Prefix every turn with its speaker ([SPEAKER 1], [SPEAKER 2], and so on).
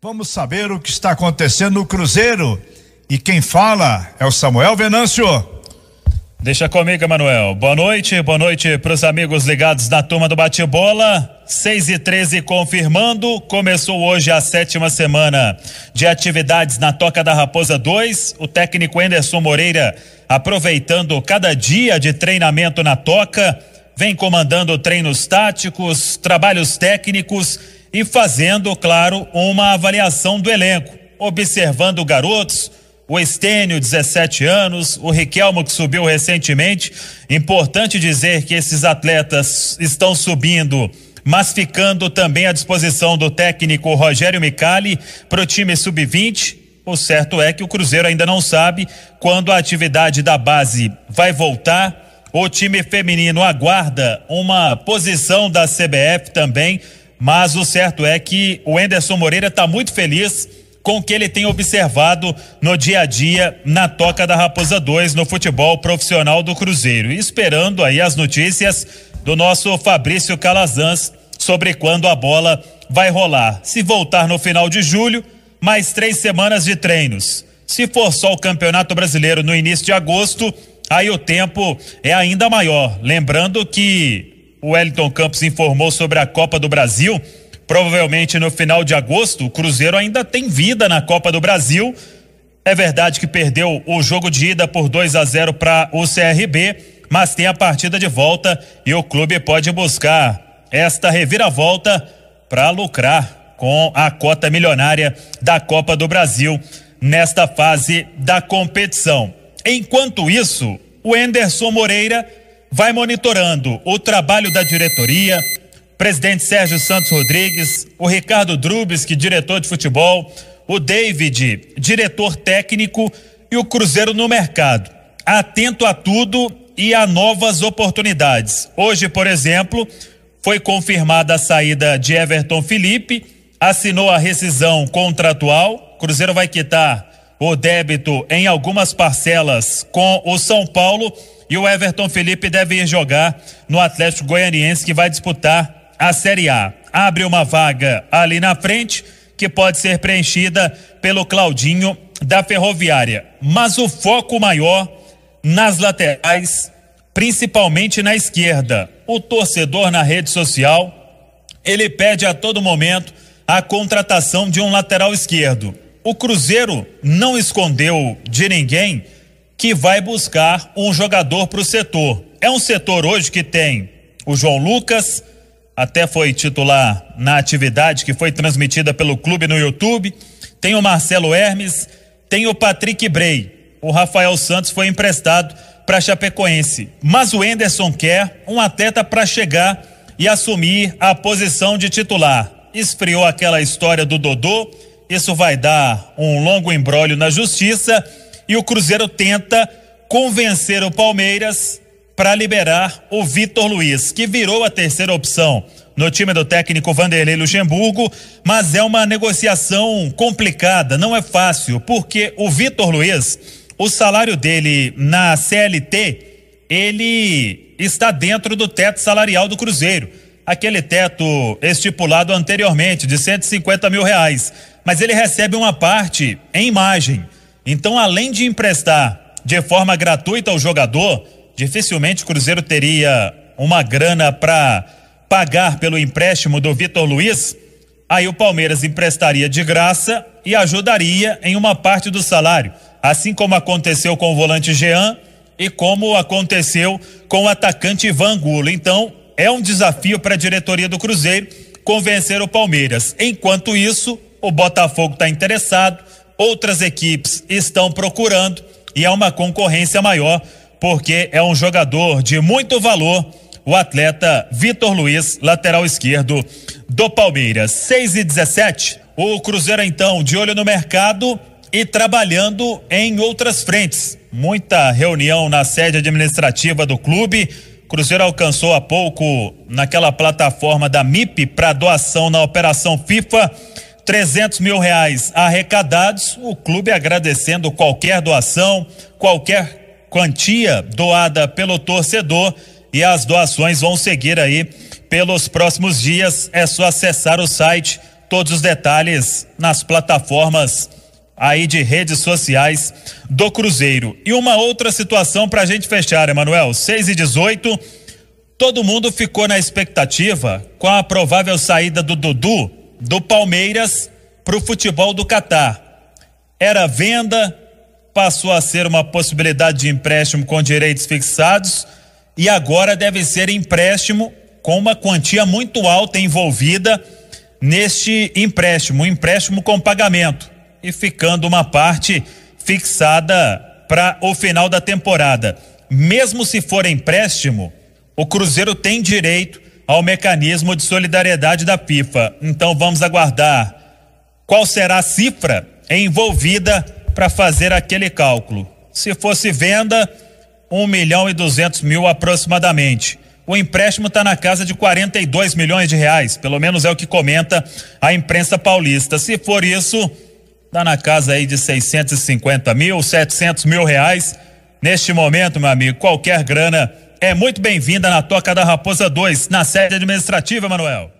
[SPEAKER 1] Vamos saber o que está acontecendo no Cruzeiro. E quem fala é o Samuel Venâncio. Deixa comigo, Emanuel. Boa noite, boa noite para os amigos ligados da turma do bate-bola. 6 e 13 confirmando, começou hoje a sétima semana de atividades na Toca da Raposa 2. O técnico Anderson Moreira, aproveitando cada dia de treinamento na Toca, vem comandando treinos táticos, trabalhos técnicos e fazendo, claro, uma avaliação do elenco, observando garotos, o Estênio, 17 anos, o Riquelmo, que subiu recentemente. Importante dizer que esses atletas estão subindo, mas ficando também à disposição do técnico Rogério Micali para o time sub-20. O certo é que o Cruzeiro ainda não sabe quando a atividade da base vai voltar. O time feminino aguarda uma posição da CBF também mas o certo é que o Enderson Moreira está muito feliz com o que ele tem observado no dia a dia na Toca da Raposa 2 no futebol profissional do Cruzeiro. esperando aí as notícias do nosso Fabrício Calazans sobre quando a bola vai rolar. Se voltar no final de julho, mais três semanas de treinos. Se for só o Campeonato Brasileiro no início de agosto, aí o tempo é ainda maior. Lembrando que o Wellington Campos informou sobre a Copa do Brasil. Provavelmente no final de agosto, o Cruzeiro ainda tem vida na Copa do Brasil. É verdade que perdeu o jogo de ida por 2 a 0 para o CRB, mas tem a partida de volta e o clube pode buscar esta reviravolta para lucrar com a cota milionária da Copa do Brasil nesta fase da competição. Enquanto isso, o Enderson Moreira vai monitorando o trabalho da diretoria, presidente Sérgio Santos Rodrigues, o Ricardo Drubes, que é diretor de futebol, o David, diretor técnico e o Cruzeiro no mercado. Atento a tudo e a novas oportunidades. Hoje, por exemplo, foi confirmada a saída de Everton Felipe, assinou a rescisão contratual. Cruzeiro vai quitar o débito em algumas parcelas com o São Paulo e o Everton Felipe deve ir jogar no Atlético Goianiense que vai disputar a Série A. Abre uma vaga ali na frente que pode ser preenchida pelo Claudinho da Ferroviária. Mas o foco maior nas laterais, principalmente na esquerda. O torcedor na rede social, ele pede a todo momento a contratação de um lateral esquerdo o Cruzeiro não escondeu de ninguém que vai buscar um jogador para o setor. É um setor hoje que tem o João Lucas, até foi titular na atividade que foi transmitida pelo clube no YouTube. Tem o Marcelo Hermes, tem o Patrick Brey. O Rafael Santos foi emprestado para Chapecoense. Mas o Enderson quer um atleta para chegar e assumir a posição de titular. Esfriou aquela história do Dodô isso vai dar um longo embrólio na justiça e o Cruzeiro tenta convencer o Palmeiras para liberar o Vitor Luiz, que virou a terceira opção no time do técnico Vanderlei Luxemburgo, mas é uma negociação complicada, não é fácil, porque o Vitor Luiz, o salário dele na CLT, ele está dentro do teto salarial do Cruzeiro aquele teto estipulado anteriormente de 150 mil reais mas ele recebe uma parte em imagem. Então, além de emprestar de forma gratuita ao jogador, dificilmente o Cruzeiro teria uma grana para pagar pelo empréstimo do Vitor Luiz. Aí o Palmeiras emprestaria de graça e ajudaria em uma parte do salário, assim como aconteceu com o volante Jean e como aconteceu com o atacante Ivan Gulo. Então, é um desafio para a diretoria do Cruzeiro convencer o Palmeiras. Enquanto isso, o Botafogo está interessado, outras equipes estão procurando e é uma concorrência maior, porque é um jogador de muito valor, o atleta Vitor Luiz, lateral esquerdo do Palmeiras. 6 e 17, o Cruzeiro então de olho no mercado e trabalhando em outras frentes. Muita reunião na sede administrativa do clube. Cruzeiro alcançou há pouco naquela plataforma da MIP para doação na Operação FIFA 300 mil reais arrecadados, o clube agradecendo qualquer doação, qualquer quantia doada pelo torcedor e as doações vão seguir aí pelos próximos dias. É só acessar o site, todos os detalhes nas plataformas aí de redes sociais do Cruzeiro. E uma outra situação para a gente fechar, Emanuel, 6 e 18 todo mundo ficou na expectativa com a provável saída do Dudu do Palmeiras para o futebol do Catar. Era venda, passou a ser uma possibilidade de empréstimo com direitos fixados e agora deve ser empréstimo com uma quantia muito alta envolvida neste empréstimo, um empréstimo com pagamento e ficando uma parte fixada para o final da temporada. Mesmo se for empréstimo, o Cruzeiro tem direito ao mecanismo de solidariedade da PIFA. Então vamos aguardar qual será a cifra envolvida para fazer aquele cálculo. Se fosse venda, 1 milhão e 200 mil aproximadamente. O empréstimo está na casa de 42 milhões de reais, pelo menos é o que comenta a imprensa paulista. Se for isso, está na casa aí de 650 mil, 700 mil reais. Neste momento, meu amigo, qualquer grana é muito bem-vinda na Toca da Raposa 2, na sede administrativa, Manuel.